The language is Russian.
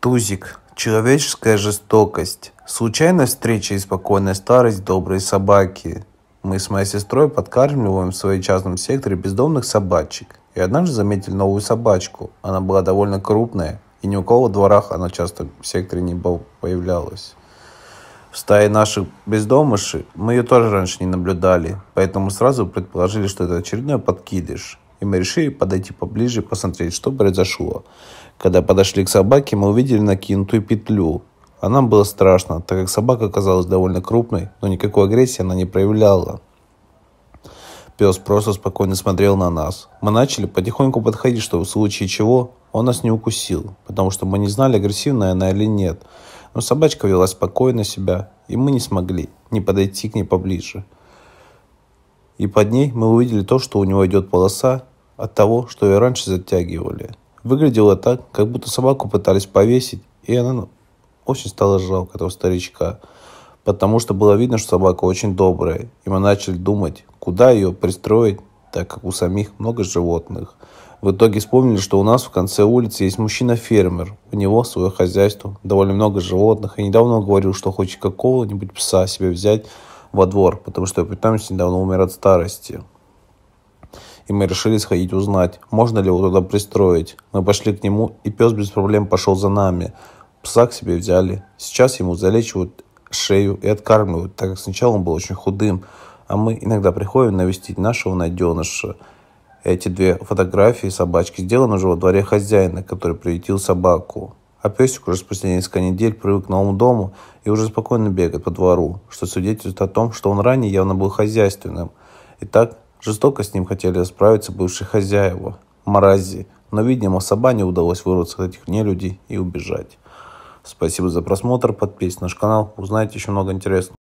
тузик человеческая жестокость случайная встреча и спокойная старость доброй собаки мы с моей сестрой подкармливаем в своем частном секторе бездомных собачек и однажды заметили новую собачку она была довольно крупная и ни у кого в дворах она часто в секторе не появлялась в стае наших бездомышей мы ее тоже раньше не наблюдали, поэтому сразу предположили, что это очередной подкидыш. И мы решили подойти поближе и посмотреть, что произошло. Когда подошли к собаке, мы увидели накинутую петлю. А нам было страшно, так как собака оказалась довольно крупной, но никакой агрессии она не проявляла. Пес просто спокойно смотрел на нас. Мы начали потихоньку подходить, чтобы в случае чего он нас не укусил, потому что мы не знали, агрессивная она или нет. Но собачка вела спокойно себя, и мы не смогли не подойти к ней поближе. И под ней мы увидели то, что у него идет полоса от того, что ее раньше затягивали. Выглядело так, как будто собаку пытались повесить, и она ну, очень стала жалко этого старичка, потому что было видно, что собака очень добрая, и мы начали думать, куда ее пристроить, так как у самих много животных. В итоге вспомнили, что у нас в конце улицы есть мужчина-фермер. У него свое хозяйство, довольно много животных. И недавно он говорил, что хочет какого-нибудь пса себе взять во двор, потому что питомец недавно умер от старости и мы решили сходить узнать, можно ли его туда пристроить. Мы пошли к нему, и пес без проблем пошел за нами. Пса к себе взяли. Сейчас ему залечивают шею и откармливают, так как сначала он был очень худым, а мы иногда приходим навестить нашего найденыша. Эти две фотографии собачки сделаны уже во дворе хозяина, который приютил собаку. А песик уже спустя несколько недель привык к новому дому и уже спокойно бегает по двору, что свидетельствует о том, что он ранее явно был хозяйственным. Итак, Жестоко с ним хотели справиться бывшие хозяева, мрази, но, видимо, соба не удалось вырваться от этих нелюдей и убежать. Спасибо за просмотр, подписывайтесь на наш канал, узнаете еще много интересного.